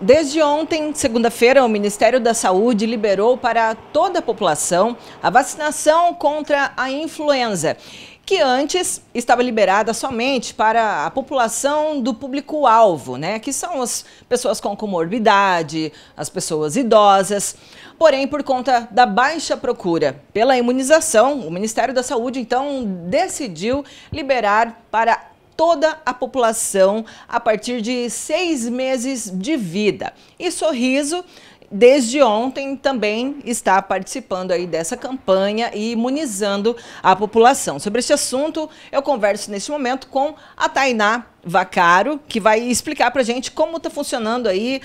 Desde ontem, segunda-feira, o Ministério da Saúde liberou para toda a população a vacinação contra a influenza, que antes estava liberada somente para a população do público-alvo, né? Que são as pessoas com comorbidade, as pessoas idosas. Porém, por conta da baixa procura pela imunização, o Ministério da Saúde então decidiu liberar para toda a população a partir de seis meses de vida. E Sorriso desde ontem também está participando aí dessa campanha e imunizando a população. Sobre este assunto, eu converso neste momento com a Tainá Vacaro, que vai explicar para a gente como está funcionando aí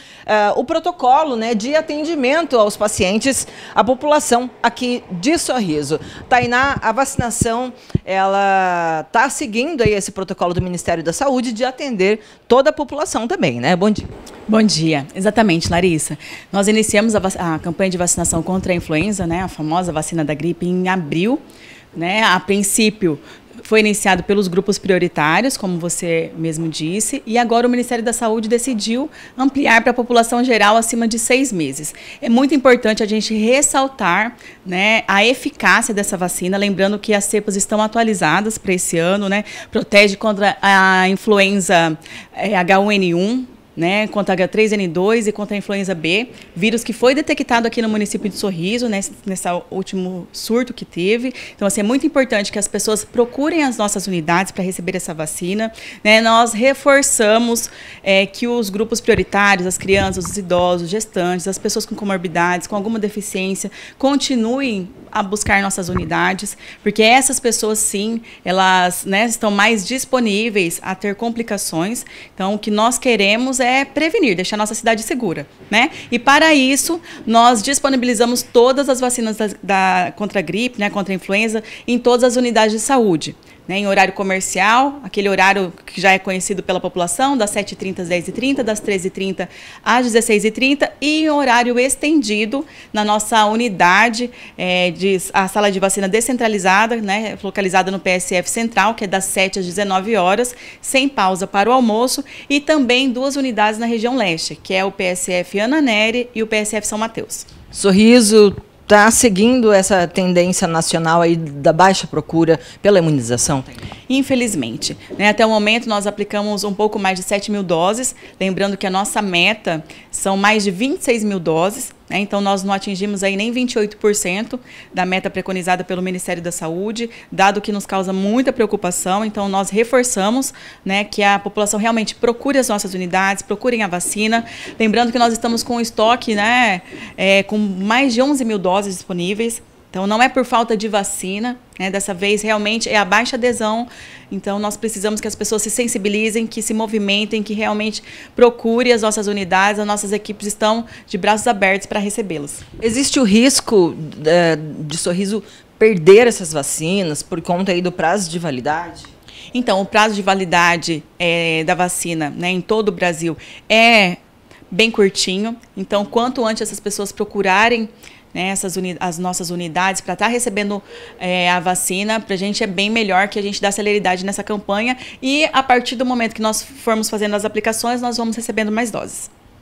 uh, o protocolo né, de atendimento aos pacientes, à população aqui de Sorriso. Tainá, a vacinação, ela está seguindo aí esse protocolo do Ministério da Saúde de atender toda a população também, né? Bom dia. Bom dia, exatamente, Larissa. Nós iniciamos a, a campanha de vacinação contra a influenza, né, a famosa vacina da gripe, em abril. Né? A princípio, foi iniciado pelos grupos prioritários, como você mesmo disse, e agora o Ministério da Saúde decidiu ampliar para a população geral acima de seis meses. É muito importante a gente ressaltar né, a eficácia dessa vacina, lembrando que as cepas estão atualizadas para esse ano, né, protege contra a influenza é, H1N1, né, contra H3N2 e contra a influenza B, vírus que foi detectado aqui no município de Sorriso, né, nesse último surto que teve. Então, assim, é muito importante que as pessoas procurem as nossas unidades para receber essa vacina. Né, nós reforçamos é, que os grupos prioritários, as crianças, os idosos, gestantes, as pessoas com comorbidades, com alguma deficiência, continuem a buscar nossas unidades, porque essas pessoas, sim, elas né, estão mais disponíveis a ter complicações. Então, o que nós queremos é é prevenir, deixar nossa cidade segura, né? E para isso, nós disponibilizamos todas as vacinas da, da contra a gripe, né, contra a influenza, em todas as unidades de saúde né, em horário comercial, aquele horário que já é conhecido pela população, das 7h30 às 10h30, das 13h30 às 16h30, e em horário estendido na nossa unidade, é, de, a sala de vacina descentralizada, né, localizada no PSF Central, que é das 7 às 19 horas, sem pausa para o almoço, e também duas unidades na região leste, que é o PSF Ana Neri e o PSF São Mateus. Sorriso, está seguindo essa tendência nacional aí da baixa procura pela imunização? Infelizmente. Né, até o momento nós aplicamos um pouco mais de 7 mil doses, lembrando que a nossa meta são mais de 26 mil doses, né? Então, nós não atingimos aí nem 28% da meta preconizada pelo Ministério da Saúde, dado que nos causa muita preocupação. Então, nós reforçamos né, que a população realmente procure as nossas unidades, procurem a vacina. Lembrando que nós estamos com um estoque né, é, com mais de 11 mil doses disponíveis. Então, não é por falta de vacina, né? dessa vez realmente é a baixa adesão. Então, nós precisamos que as pessoas se sensibilizem, que se movimentem, que realmente procurem as nossas unidades. As nossas equipes estão de braços abertos para recebê las Existe o risco é, de sorriso perder essas vacinas por conta aí do prazo de validade? Então, o prazo de validade é, da vacina né, em todo o Brasil é bem curtinho. Então, quanto antes essas pessoas procurarem né, essas as nossas unidades para estar tá recebendo é, a vacina, para a gente é bem melhor que a gente dá celeridade nessa campanha e a partir do momento que nós formos fazendo as aplicações, nós vamos recebendo mais doses.